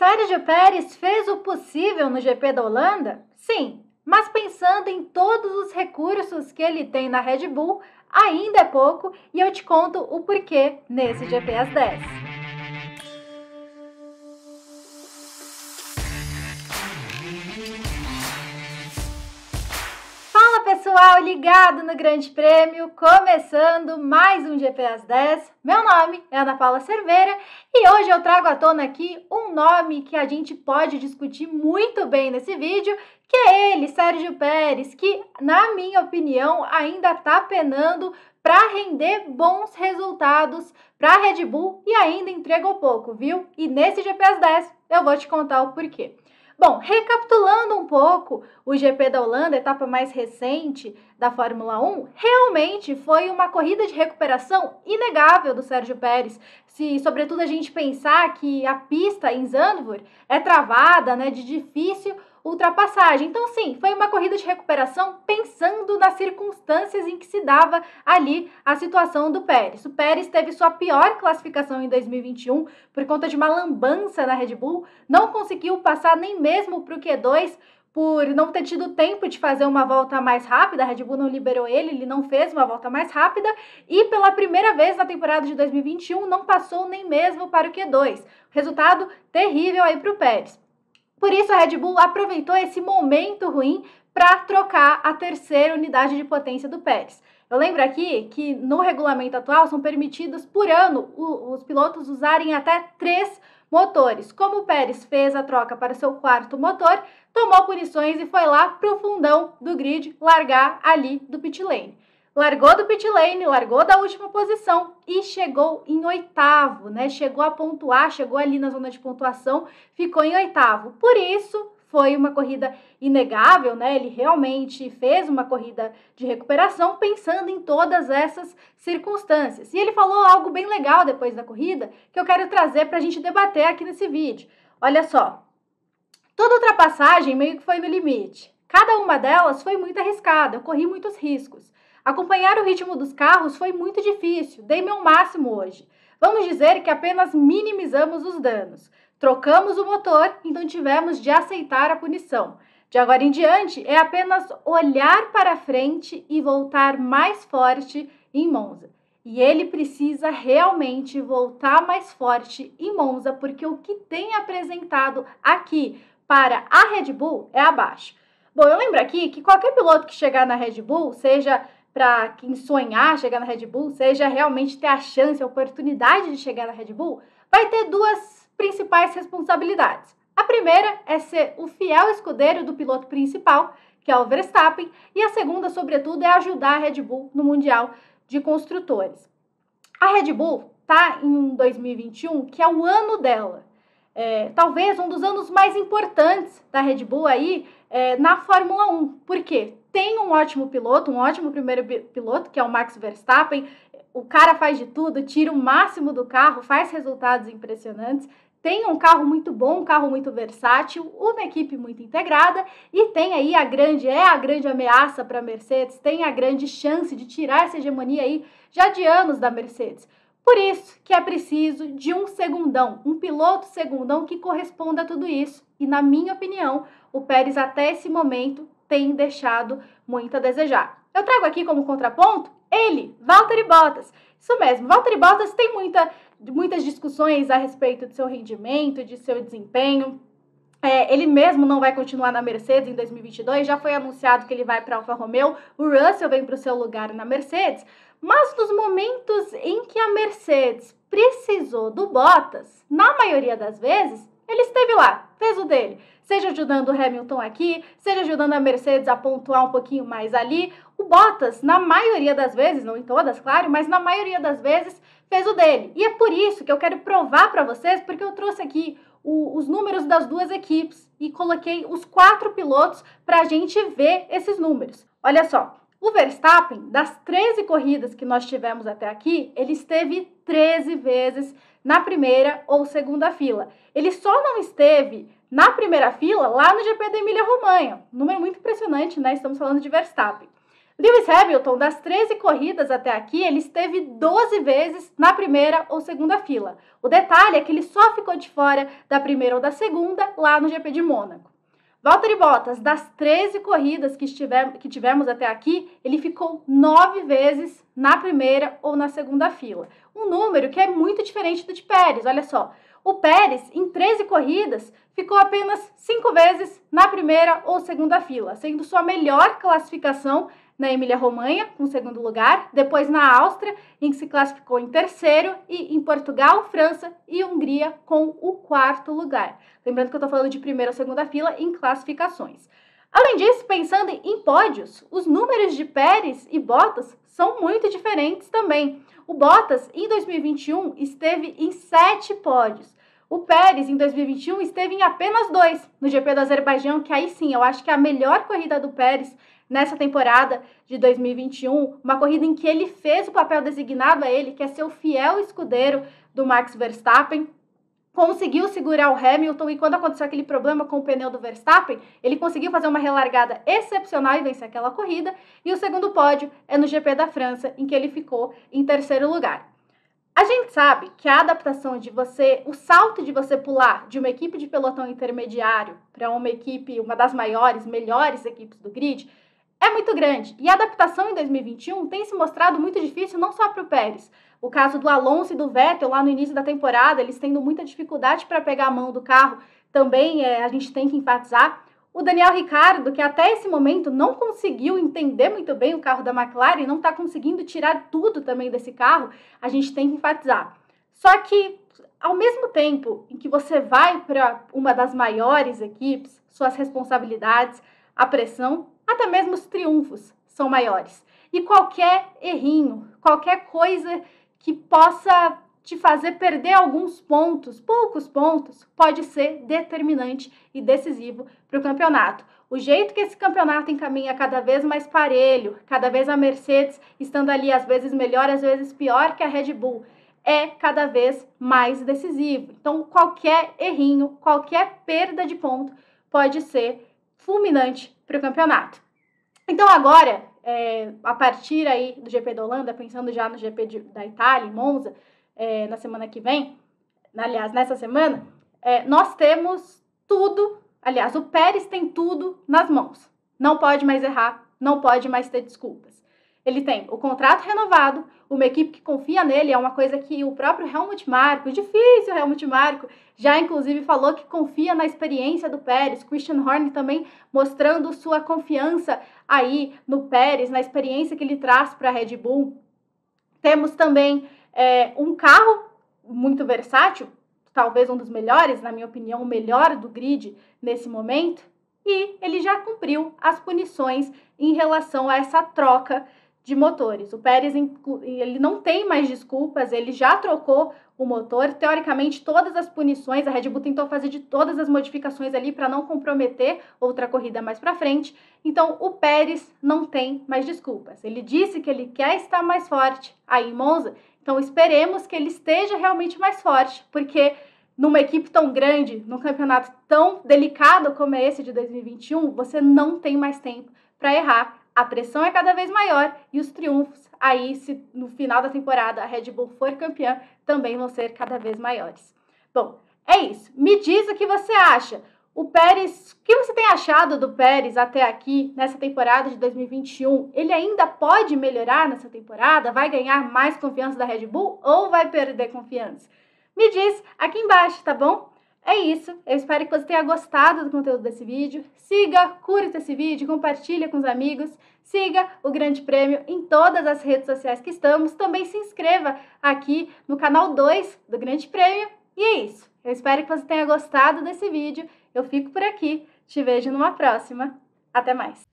Sérgio Pérez fez o possível no GP da Holanda? Sim, mas pensando em todos os recursos que ele tem na Red Bull, ainda é pouco e eu te conto o porquê nesse GP às 10. pessoal ligado no Grande Prêmio, começando mais um gps 10. Meu nome é Ana Paula Cerveira e hoje eu trago à tona aqui um nome que a gente pode discutir muito bem nesse vídeo, que é ele, Sérgio Pérez, que, na minha opinião, ainda está penando para render bons resultados para a Red Bull e ainda entregou pouco, viu? E nesse gps 10 eu vou te contar o porquê. Bom, recapitulando um pouco, o GP da Holanda, etapa mais recente da Fórmula 1, realmente foi uma corrida de recuperação inegável do Sérgio Pérez. Se, sobretudo, a gente pensar que a pista em Zandvoort é travada, né, de difícil ultrapassagem. Então, sim, foi uma corrida de recuperação pensando nas circunstâncias em que se dava ali a situação do Pérez. O Pérez teve sua pior classificação em 2021 por conta de uma lambança na Red Bull, não conseguiu passar nem mesmo para o Q2 por não ter tido tempo de fazer uma volta mais rápida, a Red Bull não liberou ele, ele não fez uma volta mais rápida, e pela primeira vez na temporada de 2021 não passou nem mesmo para o Q2. Resultado terrível aí para o Pérez. Por isso, a Red Bull aproveitou esse momento ruim para trocar a terceira unidade de potência do Pérez. Eu lembro aqui que no regulamento atual são permitidos por ano os pilotos usarem até três motores. Como o Pérez fez a troca para seu quarto motor, tomou punições e foi lá para o fundão do grid largar ali do pit lane largou do pit lane, largou da última posição e chegou em oitavo, né? Chegou a pontuar, chegou ali na zona de pontuação, ficou em oitavo. Por isso, foi uma corrida inegável, né? Ele realmente fez uma corrida de recuperação pensando em todas essas circunstâncias. E ele falou algo bem legal depois da corrida que eu quero trazer para a gente debater aqui nesse vídeo. Olha só, toda ultrapassagem meio que foi no limite. Cada uma delas foi muito arriscada, eu corri muitos riscos. Acompanhar o ritmo dos carros foi muito difícil, dei meu máximo hoje. Vamos dizer que apenas minimizamos os danos. Trocamos o motor, então tivemos de aceitar a punição. De agora em diante, é apenas olhar para frente e voltar mais forte em Monza. E ele precisa realmente voltar mais forte em Monza, porque o que tem apresentado aqui para a Red Bull é abaixo. Bom, eu lembro aqui que qualquer piloto que chegar na Red Bull, seja para quem sonhar chegar na Red Bull, seja realmente ter a chance, a oportunidade de chegar na Red Bull, vai ter duas principais responsabilidades. A primeira é ser o fiel escudeiro do piloto principal, que é o Verstappen, e a segunda, sobretudo, é ajudar a Red Bull no Mundial de Construtores. A Red Bull está em 2021, que é o ano dela. É, talvez um dos anos mais importantes da Red Bull aí é, na Fórmula 1, porque tem um ótimo piloto, um ótimo primeiro piloto, que é o Max Verstappen. O cara faz de tudo, tira o máximo do carro, faz resultados impressionantes. Tem um carro muito bom, um carro muito versátil, uma equipe muito integrada e tem aí a grande, é a grande ameaça para a Mercedes, tem a grande chance de tirar essa hegemonia aí já de anos da Mercedes. Por isso que é preciso de um segundão, um piloto segundão que corresponda a tudo isso. E na minha opinião, o Pérez até esse momento tem deixado muito a desejar. Eu trago aqui como contraponto ele, Valtteri Bottas. Isso mesmo, Valtteri Bottas tem muita, muitas discussões a respeito de seu rendimento, de seu desempenho. É, ele mesmo não vai continuar na Mercedes em 2022, já foi anunciado que ele vai para Alfa Romeo, o Russell vem para o seu lugar na Mercedes. Mas nos momentos em que a Mercedes precisou do Bottas, na maioria das vezes, ele esteve lá, fez o dele. Seja ajudando o Hamilton aqui, seja ajudando a Mercedes a pontuar um pouquinho mais ali. O Bottas, na maioria das vezes, não em todas, claro, mas na maioria das vezes, fez o dele. E é por isso que eu quero provar para vocês, porque eu trouxe aqui o, os números das duas equipes e coloquei os quatro pilotos para a gente ver esses números. Olha só, o Verstappen, das 13 corridas que nós tivemos até aqui, ele esteve 13 vezes na primeira ou segunda fila. Ele só não esteve na primeira fila lá no GP da Emília-Romanha. Número muito impressionante, né? Estamos falando de Verstappen. Lewis Hamilton, das 13 corridas até aqui, ele esteve 12 vezes na primeira ou segunda fila. O detalhe é que ele só ficou de fora da primeira ou da segunda lá no GP de Mônaco. Valtteri Bottas, das 13 corridas que, estiver, que tivemos até aqui, ele ficou nove vezes na primeira ou na segunda fila. Um número que é muito diferente do de Pérez, olha só. O Pérez, em 13 corridas, ficou apenas cinco vezes na primeira ou segunda fila, sendo sua melhor classificação na Emília-Romanha, com segundo lugar, depois na Áustria, em que se classificou em terceiro, e em Portugal, França e Hungria, com o quarto lugar. Lembrando que eu estou falando de primeira ou segunda fila em classificações. Além disso, pensando em pódios, os números de Pérez e Bottas são muito diferentes também. O Bottas, em 2021, esteve em sete pódios. O Pérez, em 2021, esteve em apenas dois, no GP do Azerbaijão, que aí sim, eu acho que é a melhor corrida do Pérez nessa temporada de 2021, uma corrida em que ele fez o papel designado a ele, que é ser o fiel escudeiro do Max Verstappen, conseguiu segurar o Hamilton e quando aconteceu aquele problema com o pneu do Verstappen, ele conseguiu fazer uma relargada excepcional e vencer aquela corrida. E o segundo pódio é no GP da França, em que ele ficou em terceiro lugar. A gente sabe que a adaptação de você, o salto de você pular de uma equipe de pelotão intermediário para uma equipe, uma das maiores, melhores equipes do grid, é muito grande. E a adaptação em 2021 tem se mostrado muito difícil não só para o Pérez. O caso do Alonso e do Vettel lá no início da temporada, eles tendo muita dificuldade para pegar a mão do carro, também é, a gente tem que enfatizar. O Daniel Ricardo, que até esse momento não conseguiu entender muito bem o carro da McLaren, não está conseguindo tirar tudo também desse carro, a gente tem que enfatizar. Só que, ao mesmo tempo em que você vai para uma das maiores equipes, suas responsabilidades, a pressão até mesmo os triunfos são maiores. E qualquer errinho, qualquer coisa que possa te fazer perder alguns pontos, poucos pontos, pode ser determinante e decisivo para o campeonato. O jeito que esse campeonato encaminha cada vez mais parelho, cada vez a Mercedes estando ali, às vezes melhor, às vezes pior que a Red Bull, é cada vez mais decisivo. Então, qualquer errinho, qualquer perda de ponto pode ser fulminante para o campeonato. Então agora, é, a partir aí do GP da Holanda, pensando já no GP de, da Itália, em Monza, é, na semana que vem, aliás, nessa semana, é, nós temos tudo, aliás, o Pérez tem tudo nas mãos. Não pode mais errar, não pode mais ter desculpa. Ele tem o contrato renovado, uma equipe que confia nele, é uma coisa que o próprio Helmut Marko, difícil Helmut Marko, já inclusive falou que confia na experiência do Pérez. Christian Horn também mostrando sua confiança aí no Pérez, na experiência que ele traz para a Red Bull. Temos também é, um carro muito versátil, talvez um dos melhores, na minha opinião, o melhor do grid nesse momento, e ele já cumpriu as punições em relação a essa troca de motores. O Pérez ele não tem mais desculpas, ele já trocou o motor. Teoricamente, todas as punições, a Red Bull tentou fazer de todas as modificações ali para não comprometer outra corrida mais para frente. Então, o Pérez não tem mais desculpas. Ele disse que ele quer estar mais forte aí em Monza. Então, esperemos que ele esteja realmente mais forte, porque numa equipe tão grande, num campeonato tão delicado como é esse de 2021, você não tem mais tempo para errar a pressão é cada vez maior e os triunfos, aí se no final da temporada a Red Bull for campeã, também vão ser cada vez maiores. Bom, é isso. Me diz o que você acha. O Pérez, o que você tem achado do Pérez até aqui nessa temporada de 2021? Ele ainda pode melhorar nessa temporada? Vai ganhar mais confiança da Red Bull ou vai perder confiança? Me diz aqui embaixo, tá bom? É isso, eu espero que você tenha gostado do conteúdo desse vídeo. Siga, curta esse vídeo, compartilha com os amigos, siga o Grande Prêmio em todas as redes sociais que estamos. Também se inscreva aqui no canal 2 do Grande Prêmio. E é isso, eu espero que você tenha gostado desse vídeo. Eu fico por aqui, te vejo numa próxima. Até mais!